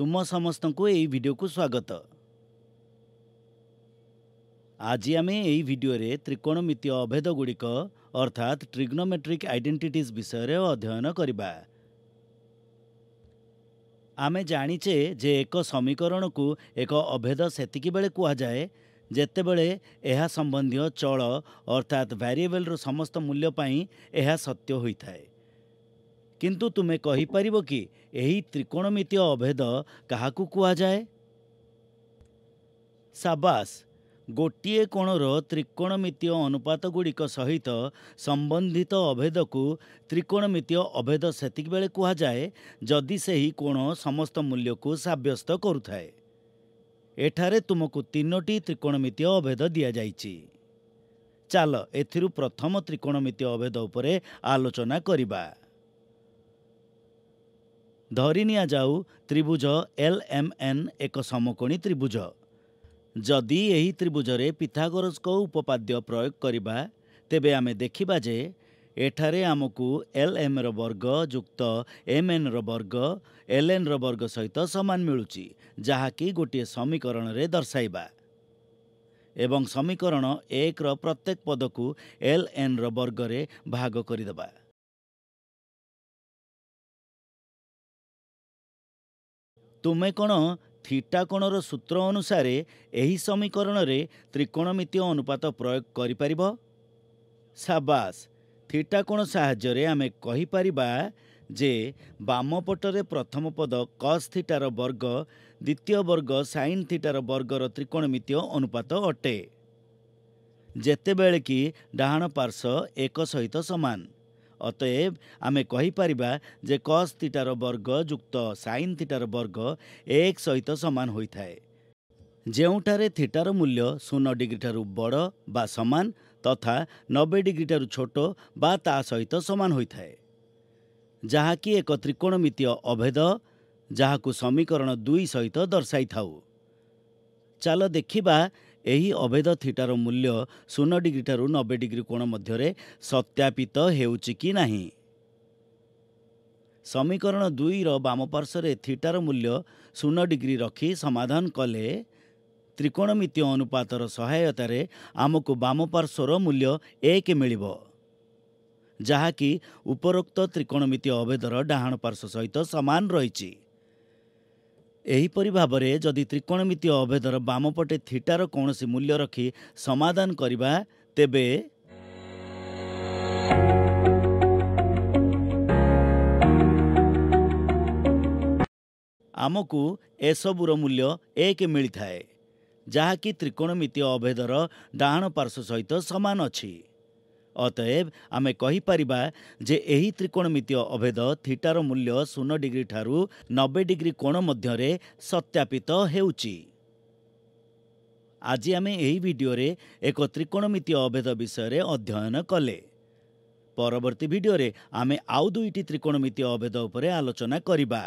ତୁମ ସମସ୍ତଙ୍କୁ ଏହି ଭିଡ଼ିଓକୁ ସ୍ୱାଗତ ଆଜି ଆମେ ଏହି ଭିଡ଼ିଓରେ ତ୍ରିକୋଣମିତୀୟ ଅଭେଦଗୁଡ଼ିକ ଅର୍ଥାତ୍ ଟ୍ରିଗ୍ନୋମେଟ୍ରିକ୍ ଆଇଡେଣ୍ଟିଟିଜ୍ ବିଷୟରେ ଅଧ୍ୟୟନ କରିବା ଆମେ ଜାଣିଛେ ଯେ ଏକ ସମୀକରଣକୁ ଏକ ଅଭେଦ ସେତିକିବେଳେ କୁହାଯାଏ ଯେତେବେଳେ ଏହା ସମ୍ବନ୍ଧୀୟ ଚଳ ଅର୍ଥାତ୍ ଭାରିଏବଲ୍ର ସମସ୍ତ ମୂଲ୍ୟ ପାଇଁ ଏହା ସତ୍ୟ ହୋଇଥାଏ କିନ୍ତୁ ତୁମେ କହିପାରିବ କି ଏହି ତ୍ରିକୋଣମିତୀୟ ଅଭେଦ କାହାକୁ କୁହାଯାଏ ସାବାସ ଗୋଟିଏ କୋଣର ତ୍ରିକୋଣମିତୀୟ ଅନୁପାତ ଗୁଡ଼ିକ ସହିତ ସମ୍ବନ୍ଧିତ ଅଭେଦକୁ ତ୍ରିକୋଣମିତୀୟ ଅଭେଦ ସେତିକିବେଳେ କୁହାଯାଏ ଯଦି ସେହି କୋଣ ସମସ୍ତ ମୂଲ୍ୟକୁ ସାବ୍ୟସ୍ତ କରୁଥାଏ ଏଠାରେ ତୁମକୁ ତିନୋଟି ତ୍ରିକୋଣମିତୀୟ ଅଭେଦ ଦିଆଯାଇଛି ଚାଲ ଏଥିରୁ ପ୍ରଥମ ତ୍ରିକୋଣମିତୀୟ ଅଭେଦ ଉପରେ ଆଲୋଚନା କରିବା ଧରି ନିଆଯାଉ ତ୍ରିଭୁଜ ଏଲ୍ଏମ୍ଏନ୍ ଏକ ସମକୋଣୀ ତ୍ରିଭୁଜ ଯଦି ଏହି ତ୍ରିଭୁଜରେ ପିଥାଗୋରସ୍କ ଉପପାଦ୍ୟ ପ୍ରୟୋଗ କରିବା ତେବେ ଆମେ ଦେଖିବା ଯେ ଏଠାରେ ଆମକୁ ଏଲ୍ ଏମ୍ର ବର୍ଗ ଯୁକ୍ତ ଏମ୍ ଏନ୍ର ବର୍ଗ ଏଲ୍ ଏନ୍ର ବର୍ଗ ସହିତ ସମାନ ମିଳୁଛି ଯାହାକି ଗୋଟିଏ ସମୀକରଣରେ ଦର୍ଶାଇବା ଏବଂ ସମୀକରଣ ଏକର ପ୍ରତ୍ୟେକ ପଦକୁ ଏଲ୍ ଏନ୍ର ବର୍ଗରେ ଭାଗ କରିଦେବା ତୁମେ କ'ଣ ଥିଟା କୋଣର ସୂତ୍ର ଅନୁସାରେ ଏହି ସମୀକରଣରେ ତ୍ରିକୋଣମିତୀୟ ଅନୁପାତ ପ୍ରୟୋଗ କରିପାରିବ ସାବାସ ଥିଟା କୋଣ ସାହାଯ୍ୟରେ ଆମେ କହିପାରିବା ଯେ ବାମପଟରେ ପ୍ରଥମ ପଦ କସ୍ ଥିଟାର ବର୍ଗ ଦ୍ୱିତୀୟ ବର୍ଗ ସାଇନ୍ ଥିଟାର ବର୍ଗର ତ୍ରିକୋଣମିତୀୟ ଅନୁପାତ ଅଟେ ଯେତେବେଳେ କି ଡାହାଣ ପାର୍ଶ୍ୱ ଏକ ସହିତ ସମାନ ଅତଏବ ଆମେ କହିପାରିବା ଯେ କସ୍ ଥିଟାର ବର୍ଗ ଯୁକ୍ତ ସାଇନ୍ ଥିଟାର ବର୍ଗ ଏକ ସହିତ ସମାନ ହୋଇଥାଏ ଯେଉଁଠାରେ ଥିଟାର ମୂଲ୍ୟ ଶୂନ ଡିଗ୍ରୀଠାରୁ ବଡ଼ ବା ସମାନ ତଥା ନବେ ଡିଗ୍ରୀଠାରୁ ଛୋଟ ବା ତା ସହିତ ସମାନ ହୋଇଥାଏ ଯାହାକି ଏକ ତ୍ରିକୋଣମିତୀୟ ଅଭେଦ ଯାହାକୁ ସମୀକରଣ ଦୁଇ ସହିତ ଦର୍ଶାଇଥାଉ ଚାଲ ଦେଖିବା ଏହି ଅବେଧ ଥିଟାର ମୂଲ୍ୟ ଶୂନ ଡିଗ୍ରୀଠାରୁ ନବେ ଡିଗ୍ରୀ କୋଣ ମଧ୍ୟରେ ସତ୍ୟାପିତ ହେଉଛି କି ନାହିଁ ସମୀକରଣ ଦୁଇର ବାମପାର୍ଶ୍ୱରେ ଥିଟାର ମୂଲ୍ୟ ଶୂନ ଡିଗ୍ରୀ ରଖି ସମାଧାନ କଲେ ତ୍ରିକୋଣମିତି ଅନୁପାତର ସହାୟତାରେ ଆମକୁ ବାମପାର୍ଶ୍ୱର ମୂଲ୍ୟ ଏକ ମିଳିବ ଯାହାକି ଉପରୋକ୍ତ ତ୍ରିକୋଣମିତି ଅଭେଦର ଡାହାଣ ପାର୍ଶ୍ୱ ସହିତ ସମାନ ରହିଛି ଏହିପରି ଭାବରେ ଯଦି ତ୍ରିକୋଣମିତୀୟ ଅଭେଦର ବାମପଟେ ଥିଟାର କୌଣସି ମୂଲ୍ୟ ରଖି ସମାଧାନ କରିବା ତେବେ ଆମକୁ ଏସବୁର ମୂଲ୍ୟ ଏକ ମିଳିଥାଏ ଯାହାକି ତ୍ରିକୋଣମିତୀୟ ଅଭେଦର ଡାହାଣ ପାର୍ଶ୍ୱ ସହିତ ସମାନ ଅଛି ଅତଏବ ଆମେ କହିପାରିବା ଯେ ଏହି ତ୍ରିକୋଣମିତୀୟ ଅଭେଦ ଥିଟାର ମୂଲ୍ୟ ଶୂନ ଡିଗ୍ରୀ ଠାରୁ ନବେ ଡିଗ୍ରୀ କୋଣ ମଧ୍ୟରେ ସତ୍ୟାପିତ ହେଉଛି ଆଜି ଆମେ ଏହି ଭିଡ଼ିଓରେ ଏକ ତ୍ରିକୋଣମିତୀୟ ଅଭେଦ ବିଷୟରେ ଅଧ୍ୟୟନ କଲେ ପରବର୍ତ୍ତୀ ଭିଡ଼ିଓରେ ଆମେ ଆଉ ଦୁଇଟି ତ୍ରିକୋଣମିତୀୟ ଅଭେଦ ଉପରେ ଆଲୋଚନା କରିବା